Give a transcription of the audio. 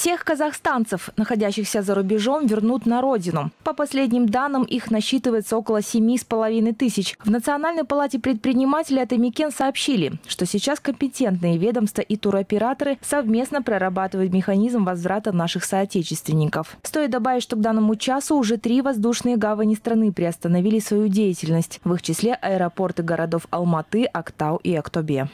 Всех казахстанцев, находящихся за рубежом, вернут на родину. По последним данным, их насчитывается около семи с половиной тысяч. В Национальной палате предпринимателей от Эмикен сообщили, что сейчас компетентные ведомства и туроператоры совместно прорабатывают механизм возврата наших соотечественников. Стоит добавить, что к данному часу уже три воздушные гавани страны приостановили свою деятельность, в их числе аэропорты городов Алматы, Актау и Актобе.